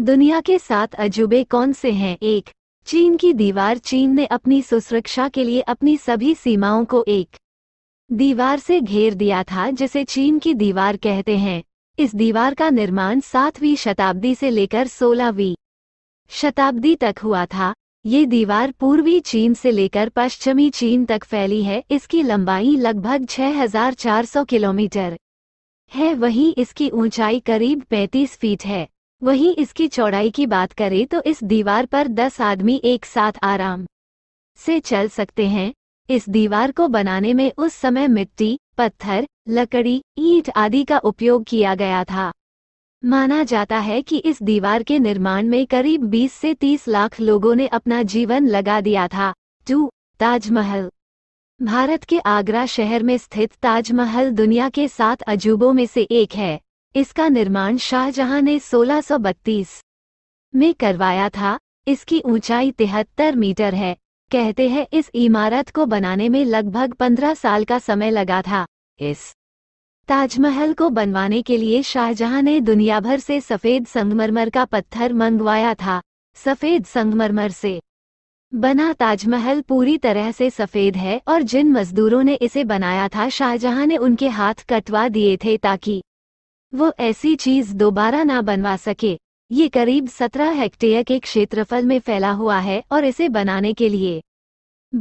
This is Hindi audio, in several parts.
दुनिया के सात अजूबे कौन से हैं एक चीन की दीवार चीन ने अपनी सुरक्षा के लिए अपनी सभी सीमाओं को एक दीवार से घेर दिया था जिसे चीन की दीवार कहते हैं इस दीवार का निर्माण सातवीं शताब्दी से लेकर सोलहवीं शताब्दी तक हुआ था ये दीवार पूर्वी चीन से लेकर पश्चिमी चीन तक फैली है इसकी लंबाई लगभग 6,400 किलोमीटर है वहीं इसकी ऊंचाई करीब 35 फीट है वहीं इसकी चौड़ाई की बात करें तो इस दीवार पर दस आदमी एक साथ आराम से चल सकते हैं इस दीवार को बनाने में उस समय मिट्टी पत्थर लकड़ी ईट आदि का उपयोग किया गया था माना जाता है कि इस दीवार के निर्माण में करीब 20 से 30 लाख लोगों ने अपना जीवन लगा दिया था टू ताजमहल भारत के आगरा शहर में स्थित ताजमहल दुनिया के सात अजूबों में से एक है इसका निर्माण शाहजहां ने 1632 में करवाया था इसकी ऊंचाई तिहत्तर मीटर है कहते हैं इस इमारत को बनाने में लगभग पंद्रह साल का समय लगा था इस ताजमहल को बनवाने के लिए शाहजहां ने दुनिया भर से सफ़ेद संगमरमर का पत्थर मंगवाया था सफ़ेद संगमरमर से बना ताजमहल पूरी तरह से सफ़ेद है और जिन मजदूरों ने इसे बनाया था शाहजहां ने उनके हाथ कटवा दिए थे ताकि वो ऐसी चीज दोबारा ना बनवा सके ये करीब सत्रह हेक्टेयर के क्षेत्रफल में फैला हुआ है और इसे बनाने के लिए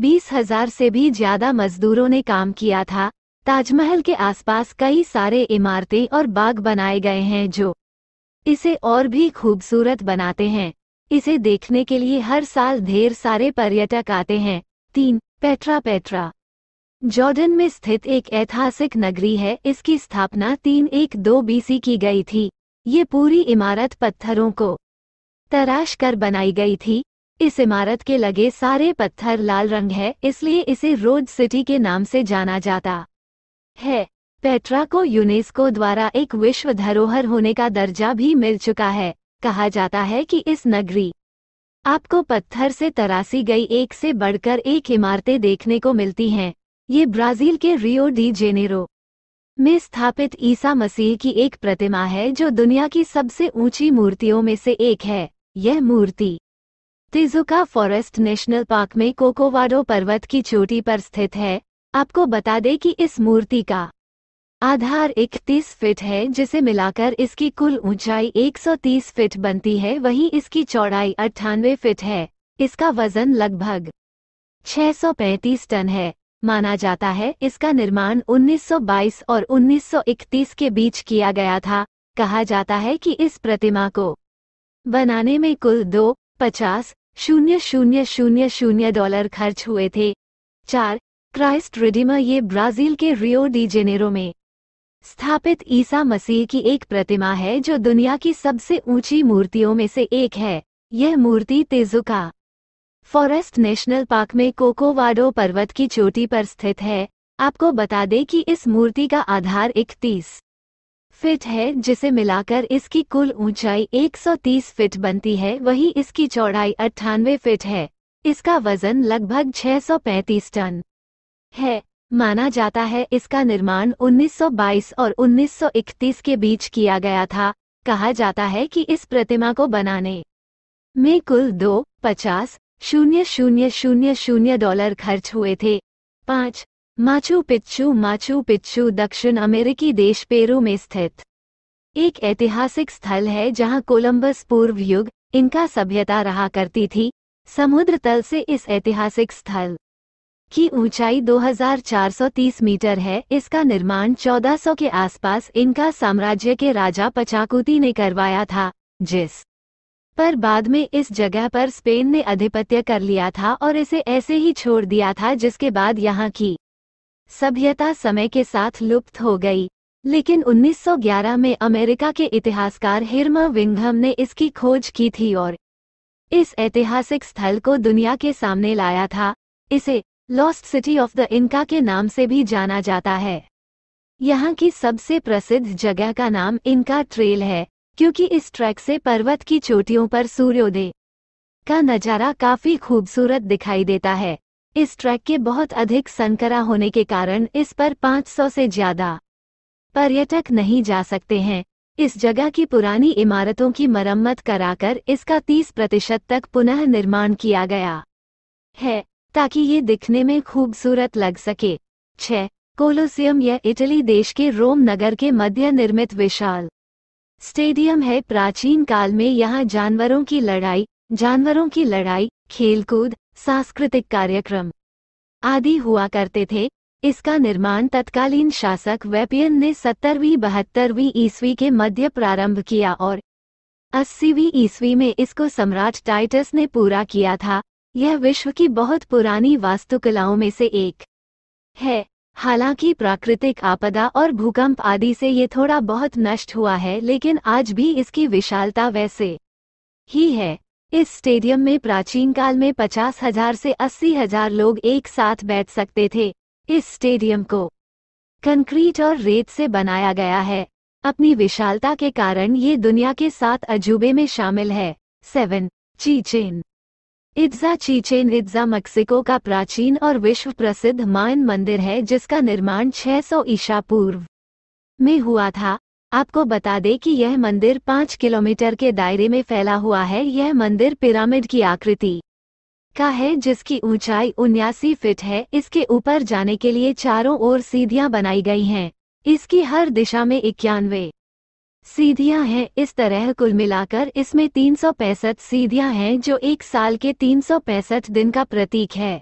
बीस हजार से भी ज्यादा मजदूरों ने काम किया था ताजमहल के आसपास कई सारे इमारतें और बाग बनाए गए हैं जो इसे और भी खूबसूरत बनाते हैं इसे देखने के लिए हर साल ढेर सारे पर्यटक आते हैं तीन पेट्रा पेट्रा जॉर्डन में स्थित एक ऐतिहासिक नगरी है इसकी स्थापना तीन एक दो बीसी की गई थी ये पूरी इमारत पत्थरों को तराश कर बनाई गई थी इस इमारत के लगे सारे पत्थर लाल रंग है इसलिए इसे रोज सिटी के नाम से जाना जाता है पेट्रा को यूनेस्को द्वारा एक विश्व धरोहर होने का दर्जा भी मिल चुका है कहा जाता है कि इस नगरी आपको पत्थर से तरासी गई एक से बढ़कर एक इमारतें देखने को मिलती हैं ये ब्राजील के रियो डी जेनेरो में स्थापित ईसा मसीह की एक प्रतिमा है जो दुनिया की सबसे ऊंची मूर्तियों में से एक है यह मूर्ति तिजुका फॉरेस्ट नेशनल पार्क में कोकोवाडो पर्वत की चोटी पर स्थित है आपको बता दें कि इस मूर्ति का आधार 31 फीट है जिसे मिलाकर इसकी कुल ऊंचाई 130 फीट बनती है वहीं इसकी चौड़ाई अट्ठानवे फीट है इसका वजन लगभग 635 टन है माना जाता है इसका निर्माण 1922 और 1931 के बीच किया गया था कहा जाता है कि इस प्रतिमा को बनाने में कुल दो पचास शून्य शून्य शून्य शून्य डॉलर खर्च हुए थे चार क्राइस्ट रिडिमा ये ब्राजील के रियो डी जेनेरो में स्थापित ईसा मसीह की एक प्रतिमा है जो दुनिया की सबसे ऊंची मूर्तियों में से एक है यह मूर्ति तेजुका फॉरेस्ट नेशनल पार्क में कोकोवाडो पर्वत की चोटी पर स्थित है आपको बता दें कि इस मूर्ति का आधार इकतीस फिट है जिसे मिलाकर इसकी कुल ऊंचाई 130 फिट बनती है वही इसकी चौड़ाई अट्ठानवे फिट है इसका वजन लगभग 635 टन है माना जाता है इसका निर्माण 1922 और 1931 के बीच किया गया था कहा जाता है कि इस प्रतिमा को बनाने में कुल दो पचास शून्य शून्य शून्य शून्य डॉलर खर्च हुए थे पाँच माचू पिच्चू माचू पिच्चू दक्षिण अमेरिकी देश पेरू में स्थित एक ऐतिहासिक स्थल है जहां कोलंबस पूर्व युग इनका सभ्यता रहा करती थी समुद्र तल से इस ऐतिहासिक स्थल की ऊंचाई 2430 मीटर है इसका निर्माण 1400 के आसपास इनका साम्राज्य के राजा पचाकुती ने करवाया था जिस पर बाद में इस जगह पर स्पेन ने आधिपत्य कर लिया था और इसे ऐसे ही छोड़ दिया था जिसके बाद यहाँ की सभ्यता समय के साथ लुप्त हो गई लेकिन 1911 में अमेरिका के इतिहासकार हिरम विंघम ने इसकी खोज की थी और इस ऐतिहासिक स्थल को दुनिया के सामने लाया था इसे लॉस्ट सिटी ऑफ द इनका के नाम से भी जाना जाता है यहाँ की सबसे प्रसिद्ध जगह का नाम इनका ट्रेल है क्योंकि इस ट्रैक से पर्वत की चोटियों पर सूर्योदय का नज़ारा काफ़ी खूबसूरत दिखाई देता है इस ट्रैक के बहुत अधिक संकरा होने के कारण इस पर 500 से ज़्यादा पर्यटक नहीं जा सकते हैं इस जगह की पुरानी इमारतों की मरम्मत कराकर इसका 30 प्रतिशत तक पुनः निर्माण किया गया है ताकि ये दिखने में खूबसूरत लग सके छः कोलोसियम यह इटली देश के रोम नगर के मध्य निर्मित विशाल स्टेडियम है प्राचीन काल में यहाँ जानवरों की लड़ाई जानवरों की लड़ाई खेलकूद सांस्कृतिक कार्यक्रम आदि हुआ करते थे इसका निर्माण तत्कालीन शासक वेपियन ने सत्तरवीं बहत्तरवीं ईस्वी के मध्य प्रारंभ किया और अस्सीवीं ईस्वी में इसको सम्राट टाइटस ने पूरा किया था यह विश्व की बहुत पुरानी वास्तुकलाओं में से एक है हालांकि प्राकृतिक आपदा और भूकंप आदि से ये थोड़ा बहुत नष्ट हुआ है लेकिन आज भी इसकी विशालता वैसे ही है इस स्टेडियम में प्राचीन काल में पचास हजार से अस्सी हजार लोग एक साथ बैठ सकते थे इस स्टेडियम को कंक्रीट और रेत से बनाया गया है अपनी विशालता के कारण ये दुनिया के सात अजूबे में शामिल है seven Chichen Itza Chichen Itza Mexico का प्राचीन और विश्व प्रसिद्ध मायन मंदिर है जिसका निर्माण 600 ईसा पूर्व में हुआ था आपको बता दें कि यह मंदिर पाँच किलोमीटर के दायरे में फैला हुआ है यह मंदिर पिरामिड की आकृति का है जिसकी ऊंचाई उन्यासी फीट है इसके ऊपर जाने के लिए चारों ओर सीढ़ियां बनाई गई हैं इसकी हर दिशा में इक्यानवे सीधियां हैं इस तरह कुल मिलाकर इसमें तीन सौ पैंसठ सीधियां हैं जो एक साल के तीन सौ पैंसठ दिन का प्रतीक है